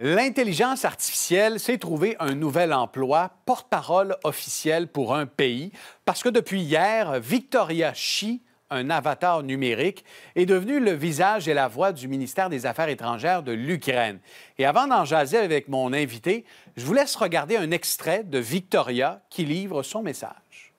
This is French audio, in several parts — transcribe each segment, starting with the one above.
L'intelligence artificielle s'est trouvé un nouvel emploi, porte-parole officiel pour un pays, parce que depuis hier, Victoria Chi, un avatar numérique, est devenue le visage et la voix du ministère des Affaires étrangères de l'Ukraine. Et avant d'en jaser avec mon invité, je vous laisse regarder un extrait de Victoria qui livre son message.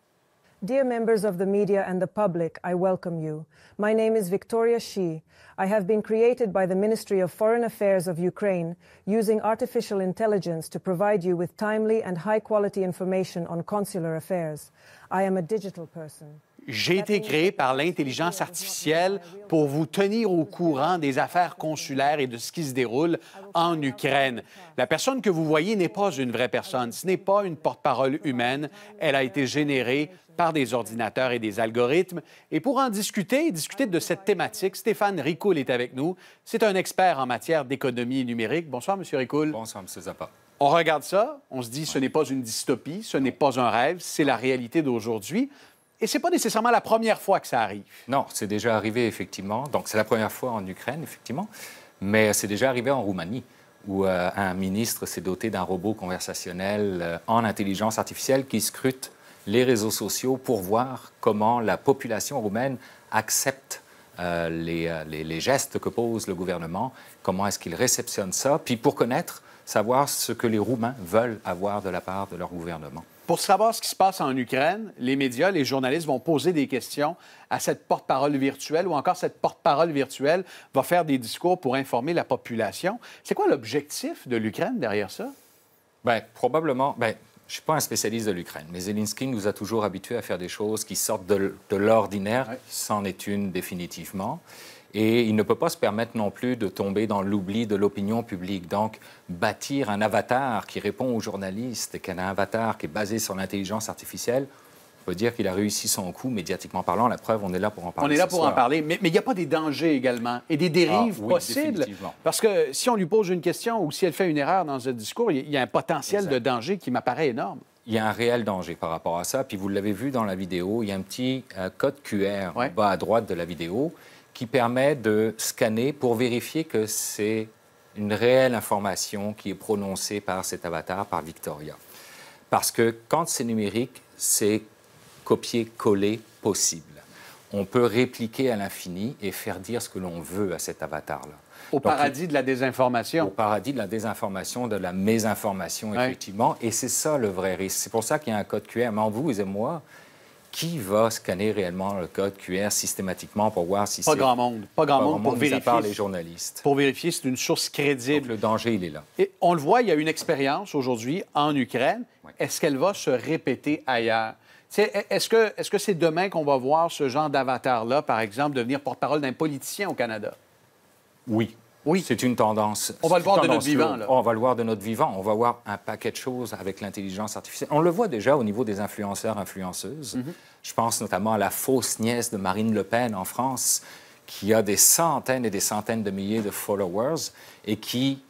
Dear members of the media and the public, I welcome you. My name is Victoria Shi. I have been created by the Ministry of Foreign Affairs of Ukraine using artificial intelligence to provide you with timely and high quality information on consular affairs. I am a digital person. J'ai été créé par l'intelligence artificielle pour vous tenir au courant des affaires consulaires et de ce qui se déroule en Ukraine. La personne que vous voyez n'est pas une vraie personne, ce n'est pas une porte-parole humaine, elle a été générée par des ordinateurs et des algorithmes. Et pour en discuter, discuter de cette thématique, Stéphane Ricoul est avec nous. C'est un expert en matière d'économie numérique. Bonsoir, Monsieur Ricoul. Bonsoir, M. Zappa. On regarde ça, on se dit ce n'est pas une dystopie, ce n'est pas un rêve, c'est la réalité d'aujourd'hui. Et ce n'est pas nécessairement la première fois que ça arrive. Non, c'est déjà arrivé, effectivement. Donc, c'est la première fois en Ukraine, effectivement. Mais c'est déjà arrivé en Roumanie, où euh, un ministre s'est doté d'un robot conversationnel euh, en intelligence artificielle qui scrute les réseaux sociaux pour voir comment la population roumaine accepte euh, les, gestes que pose le gouvernement, comment est-ce qu'il réceptionne ça, puis pour connaître, savoir ce que les Roumains veulent avoir de la part de leur gouvernement. Pour savoir ce qui se passe en Ukraine, les médias, les journalistes vont poser des questions à cette porte-parole virtuelle ou encore cette porte-parole virtuelle va faire des discours pour informer la population. C'est quoi l'objectif de l'Ukraine derrière ça? Bien, probablement. Bien, je ne suis pas un spécialiste de l'Ukraine, mais Zelensky nous a toujours habitués à faire des choses qui sortent de, l'ordinaire. C'en est une définitivement. Et il ne peut pas se permettre non plus de tomber dans l'oubli de l'opinion publique. Donc, bâtir un avatar qui répond aux journalistes, qu'un avatar qui est basé sur l'intelligence artificielle, on peut dire qu'il a réussi son coup médiatiquement parlant. La preuve, on est là pour en parler. On est là pour en parler, mais il n'y a pas des dangers également et des dérives ah, possibles. Parce que si on lui pose une question ou si elle fait une erreur dans un discours, il y a un potentiel de danger qui m'apparaît énorme. Il y a un réel danger par rapport à ça. Puis vous l'avez vu dans la vidéo, il y a un petit euh, code QR en bas à droite de la vidéo qui permet de scanner pour vérifier que c'est une réelle information qui est prononcée par cet avatar, par Victoria. Parce que quand c'est numérique, c'est copier-coller possible. On peut répliquer à l'infini et faire dire ce que l'on veut à cet avatar-là. Au paradis de la désinformation. Au paradis de la désinformation, de la mésinformation, effectivement. Et c'est ça le vrai risque. C'est pour ça qu'il y a un code QR. Mais en vous et moi, qui va scanner réellement le code QR systématiquement pour voir si c'est... Pas grand monde. Pas grand monde, pour vérifier. À les journalistes. Pour vérifier, c'est une source crédible. le danger, il est là. Et on le voit, il y a une expérience aujourd'hui en Ukraine. Est-ce qu'elle va se répéter ailleurs? Est-ce que c'est -ce que demain qu'on va voir ce genre d'avatar-là, par exemple, devenir porte-parole d'un politicien au Canada? Oui, oui. C'est une tendance. On va le voir de notre vivant. On va le voir de notre vivant. On va voir un paquet de choses avec l'intelligence artificielle. On le voit déjà au niveau des influenceurs, influenceuses. Mhm. Je pense notamment à la fausse nièce de Marine Le Pen en France, qui a des centaines et des centaines de milliers de followers et qui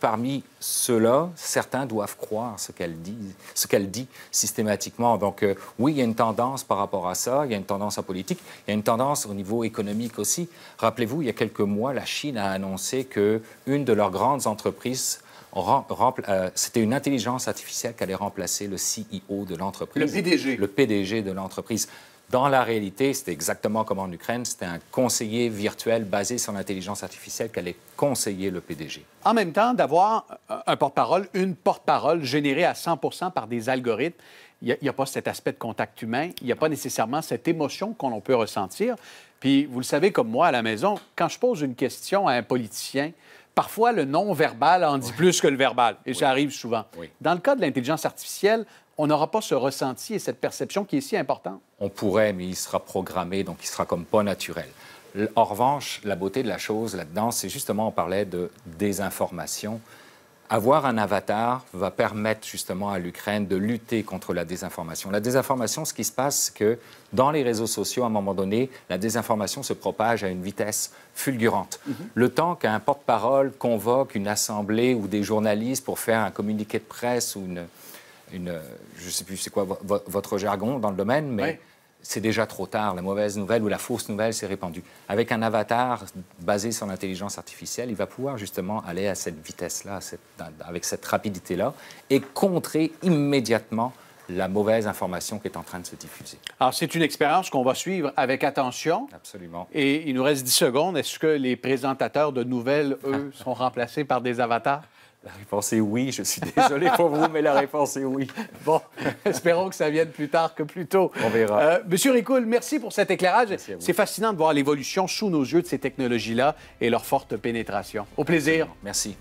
parmi ceux-là, certains doivent croire ce qu'elle dit, ce qu'elle dit systématiquement. Donc euh, oui, il y a une tendance par rapport à ça, il y a une tendance à politique, il y a une tendance au niveau économique aussi. Rappelez-vous, il y a quelques mois, la Chine a annoncé que une de leurs grandes entreprises euh, c'était une intelligence artificielle qui allait remplacer le CEO de l'entreprise. Le PDG. Le PDG de l'entreprise. Dans la réalité, c'était exactement comme en Ukraine, c'était un conseiller virtuel basé sur l'intelligence artificielle qui allait conseiller le PDG. En même temps, d'avoir un porte-parole, une porte-parole générée à 100 par des algorithmes, il n'y a, a, pas cet aspect de contact humain, il n'y a pas nécessairement cette émotion qu'on peut ressentir. Puis, vous le savez comme moi, à la maison, quand je pose une question à un politicien, parfois le non-verbal en dit plus que le verbal, et ça arrive souvent. Dans le cas de l'intelligence artificielle, on n'aura pas ce ressenti et cette perception qui est si importante. On pourrait, mais il sera programmé, donc il sera comme pas naturel. En revanche, la beauté de la chose là-dedans, c'est justement, on parlait de désinformation. Avoir un avatar va permettre justement à l'Ukraine de lutter contre la désinformation. La désinformation, ce qui se passe, c'est que dans les réseaux sociaux, à un moment donné, la désinformation se propage à une vitesse fulgurante. Mhm. Le temps qu'un porte-parole convoque une assemblée ou des journalistes pour faire un communiqué de presse ou une, je ne sais plus c'est quoi votre jargon dans le domaine, mais c'est déjà trop tard. La mauvaise nouvelle ou la fausse nouvelle s'est répandue. Avec un avatar basé sur l'intelligence artificielle, il va pouvoir justement aller à cette vitesse-là, avec cette rapidité-là, et contrer immédiatement la mauvaise information qui est en train de se diffuser. Alors, c'est une expérience qu'on va suivre avec attention. Absolument. Et il nous reste 10 secondes. Est-ce que les présentateurs de nouvelles, eux, sont remplacés par des avatars? La réponse est oui. Je suis désolé pour vous, mais la réponse est oui. Bon, espérons que ça vienne plus tard que plus tôt. On verra. Euh, Monsieur Ricoul, merci pour cet éclairage. C'est fascinant de voir l'évolution sous nos yeux de ces technologies-là et leur forte pénétration. Au plaisir. Merci.